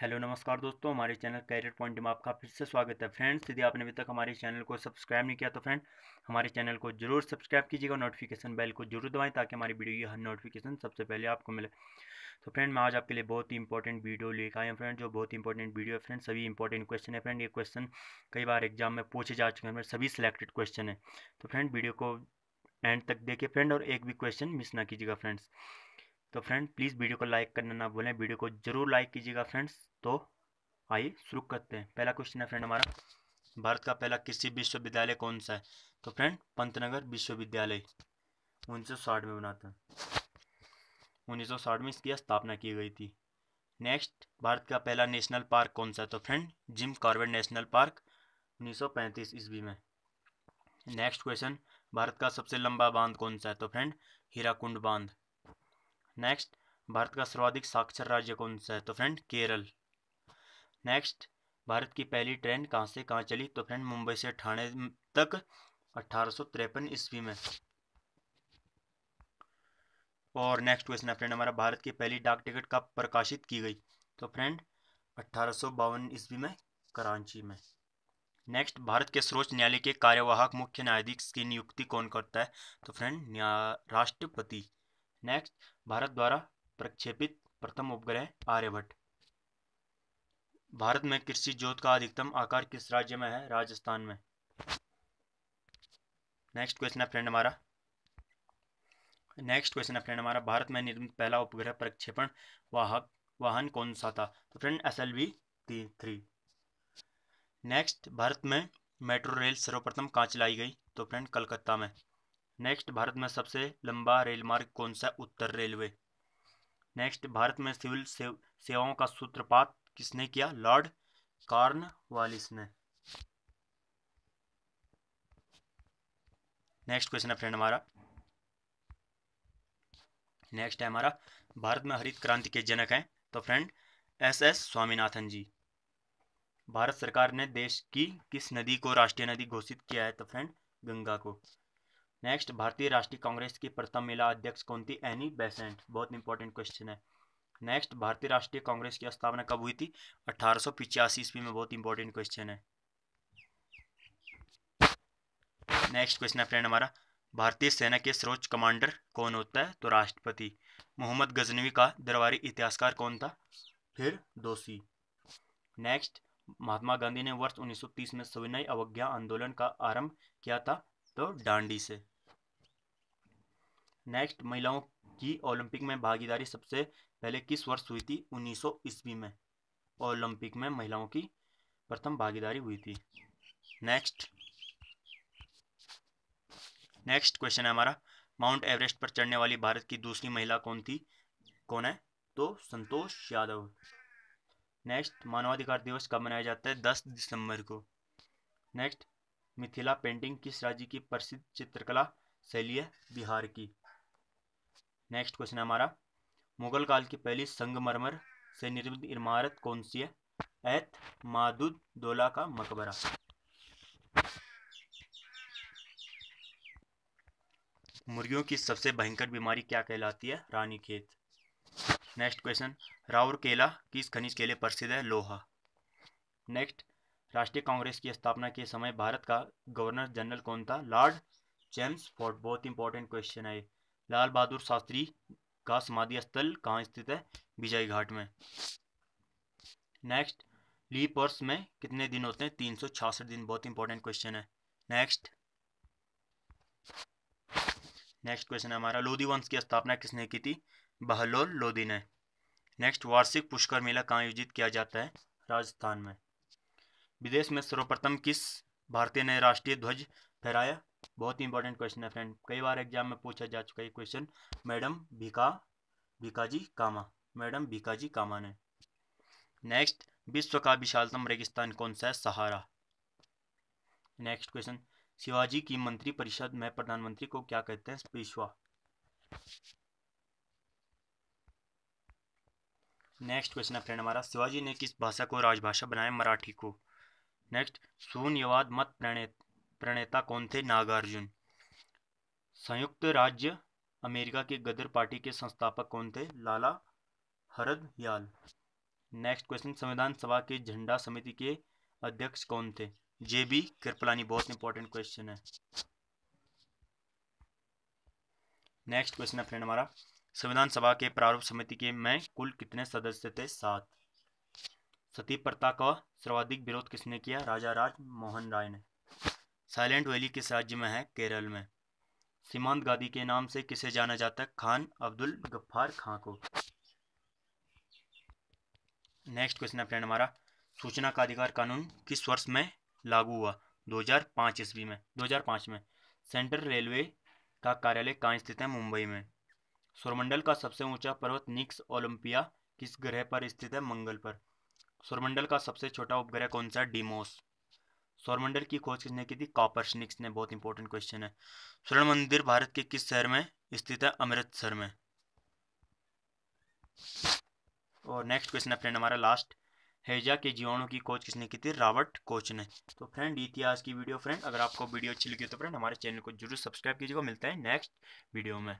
hello नमस्कार दोस्तों हमारे चैनल कैरियर पॉइंट में आपका फिर से स्वागत है फ्रेंड्स यदि आपने अभी तक हमारे चैनल को सब्सक्राइब नहीं किया तो फ्रेंड हमारे चैनल को जरूर सब्सक्राइब कीजिएगा नोटिफिकेशन बेल को जरूर दबाएं ताकि हमारी वीडियो की हर नोटिफिकेशन सबसे पहले आपको मिले तो फ्रेंड मैं आज आपके लिए बहुत ही इंपॉर्टेंट वीडियो लेकर आया फ्रेंड जो बहुत इंपॉर्टेंट वीडियो है फ्रेंड सभी इंपॉर्टेंट क्वेश्चन है फ्रेंड ये क्वेश्चन कई बार एग्जाम में पूछे जा चुके हैं सभी सिलेक्टेड क्वेश्चन है तो फ्रेंड वीडियो को एंड तक देखिए फ्रेंड और एक भी क्वेश्चन मिस ना कीजिएगा फ्रेंड्स तो फ्रेंड प्लीज़ वीडियो को लाइक करना ना भूलें वीडियो को जरूर लाइक कीजिएगा फ्रेंड्स तो आइए शुरू करते हैं पहला क्वेश्चन है फ्रेंड हमारा भारत का पहला कृषि विश्वविद्यालय कौन सा है तो फ्रेंड पंतनगर विश्वविद्यालय उन्नीस सौ साठ में बनाता है उन्नीस में इसकी स्थापना की गई थी नेक्स्ट भारत का पहला नेशनल पार्क कौन सा है तो friend Jim Corbett national park उन्नीस सौ पैंतीस ईस्वी में नेक्स्ट क्वेश्चन भारत का सबसे लंबा बांध कौन सा है तो फ्रेंड हीराकुंड बांध नेक्स्ट भारत का सर्वाधिक साक्षर राज्य कौन सा है तो फ्रेंड केरल नेक्स्ट भारत की पहली ट्रेन कहाँ से कहाँ चली तो फ्रेंड मुंबई से ठाणे तक अठारह ईस्वी में और नेक्स्ट क्वेश्चन है फ्रेंड हमारा भारत की पहली डाक टिकट कब प्रकाशित की गई तो फ्रेंड अठारह ईस्वी में कराची में नेक्स्ट भारत के सर्वोच्च न्यायालय के कार्यवाहक मुख्य न्यायाधीश की नियुक्ति कौन करता है तो फ्रेंड राष्ट्रपति नेक्स्ट भारत द्वारा प्रक्षेपित प्रथम उपग्रह आर्यभट्ट भारत में कृषि जोत का अधिकतम आकार किस राज्य में है राजस्थान में नेक्स्ट क्वेश्चन है फ्रेंड हमारा नेक्स्ट क्वेश्चन है फ्रेंड हमारा भारत में निर्मित पहला उपग्रह प्रक्षेपण वाहक वाहन कौन सा था तो friend S L V three next Bharat में मेट्रो रेल सर्वप्रथम कहाँ चलाई गई तो फ्रेंड कलकत्ता में नेक्स्ट भारत में सबसे लंबा रेल मार्ग कौन सा उत्तर रेलवे नेक्स्ट भारत में सिविल सेवाओं का सूत्रपात किसने किया लॉर्ड कार्न वालिस ने नेक्स्ट क्वेश्चन है फ्रेंड हमारा नेक्स्ट है हमारा भारत में हरित क्रांति के जनक हैं तो friend S S Swaminathan ji Bharat सरकार ने देश की किस नदी को राष्ट्रीय नदी घोषित किया है तो फ्रेंड गंगा को नेक्स्ट भारतीय राष्ट्रीय कांग्रेस की प्रथम महिला अध्यक्ष कौन थी एनी बेसेंट बहुत इंपॉर्टेंट क्वेश्चन है नेक्स्ट भारतीय राष्ट्रीय कांग्रेस की स्थापना कब हुई थी अठारह ईस्वी में बहुत इंपॉर्टेंट क्वेश्चन है नेक्स्ट क्वेश्चन है फ्रेंड हमारा भारतीय सेना के सर्वोच्च कमांडर कौन होता है तो राष्ट्रपति मोहम्मद गजनवी का दरबारी इतिहासकार कौन था फिर दोषी नेक्स्ट महात्मा गांधी ने वर्ष 1930 में सविनय अवज्ञा आंदोलन का आरंभ किया था तो डांडी से नेक्स्ट महिलाओं की ओलंपिक में भागीदारी सबसे पहले किस वर्ष हुई थी उन्नीस सौ ईस्वी में ओलंपिक में महिलाओं की प्रथम भागीदारी हुई थी नेक्स्ट नेक्स्ट क्वेश्चन है हमारा माउंट एवरेस्ट पर चढ़ने वाली भारत की दूसरी महिला कौन थी कौन है तो संतोष यादव नेक्स्ट मानवाधिकार दिवस कब मनाया जाता है दस दिसंबर को नेक्स्ट मिथिला पेंटिंग किस राज्य की प्रसिद्ध चित्रकला शैली है बिहार की नेक्स्ट क्वेश्चन है हमारा मुगल काल की पहली संगमरमर से निर्मित इमारत कौन सी है एत मादुद दोला का मकबरा मुर्गियों की सबसे भयंकर बीमारी क्या कहलाती है रानी खेत नेक्स्ट क्वेश्चन राउर केला किस खनिज के लिए प्रसिद्ध है लोहा नेक्स्ट राष्ट्रीय कांग्रेस की स्थापना के समय भारत का गवर्नर जनरल कौन था लॉर्ड चेम्स फोर्ट बहुत इंपॉर्टेंट क्वेश्चन है लाल बहादुर शास्त्री का समाधि स्थल कहाँ स्थित है विजय घाट में नेक्स्ट लीप वर्ष में कितने दिन होते हैं तीन सौ छियासठ दिन बहुत इंपॉर्टेंट क्वेश्चन है नेक्स्ट नेक्स्ट क्वेश्चन है हमारा लोधी वंश की स्थापना किसने की थी बहलोल लोधी ने नेक्स्ट वार्षिक पुष्कर मेला कहाँ आयोजित किया जाता है राजस्थान में विदेश में सर्वप्रथम किस भारतीय ने राष्ट्रीय ध्वज फहराया बहुत ही इंपॉर्टेंट क्वेश्चन है फ्रेंड कई बार एग्जाम में पूछा जा चुका है question madam Bhika Bhikaji Cama madam Bhikaji Cama ने नेक्स्ट विश्व का विशालतम रेगिस्तान कौन सा है सहारा नेक्स्ट क्वेश्चन शिवाजी की मंत्री परिषद में प्रधानमंत्री को क्या कहते हैं पेशवा नेक्स्ट क्वेश्चन है फ्रेंड हमारा शिवाजी ने किस भाषा को राजभाषा बनाया मराठी को नेक्स्ट शून्यवाद मत प्रणीत प्रणेता कौन थे नागार्जुन संयुक्त राज्य अमेरिका के गदर पार्टी के संस्थापक कौन थे लाला हरद याल नेक्स्ट क्वेश्चन संविधान सभा के झंडा समिति के अध्यक्ष कौन थे जे बी कृपलानी बहुत इंपॉर्टेंट क्वेश्चन है नेक्स्ट क्वेश्चन है फ्रेंड हमारा संविधान सभा के प्रारूप समिति के में कुल कितने सदस्य थे सात सती प्रथा का सर्वाधिक विरोध किसने किया राजा राज मोहन राय ने साइलेंट वैली किस राज्य में है केरल में सीमांत गादी के नाम से किसे जाना जाता है खान अब्दुल गफ्फार खां को नेक्स्ट क्वेश्चन है फ्रेंड हमारा सूचना का अधिकार कानून किस वर्ष में लागू हुआ 2005 ईस्वी में 2005 में सेंट्रल रेलवे का कार्यालय कहाँ स्थित है मुंबई में सौरमंडल का सबसे ऊंचा पर्वत निक्स ओलंपिया किस ग्रह पर स्थित है मंगल पर सौरमंडल का सबसे छोटा उपग्रह कौन सा डीमोस सौरमंडल की खोज किसने की थी कॉपर स्निक्स ने बहुत इंपॉर्टेंट क्वेश्चन है स्वर्ण मंदिर भारत के किस शहर में स्थित है अमृतसर में और नेक्स्ट क्वेश्चन है फ्रेंड हमारा लास्ट हेजा के जीवाणु की खोज किसने की थी रॉबर्ट कोच ने तो फ्रेंड ये थी आज की वीडियो फ्रेंड अगर आपको वीडियो अच्छी लगी तो फ्रेंड हमारे चैनल को जरूर सब्सक्राइब कीजिएगा मिलता है नेक्स्ट वीडियो में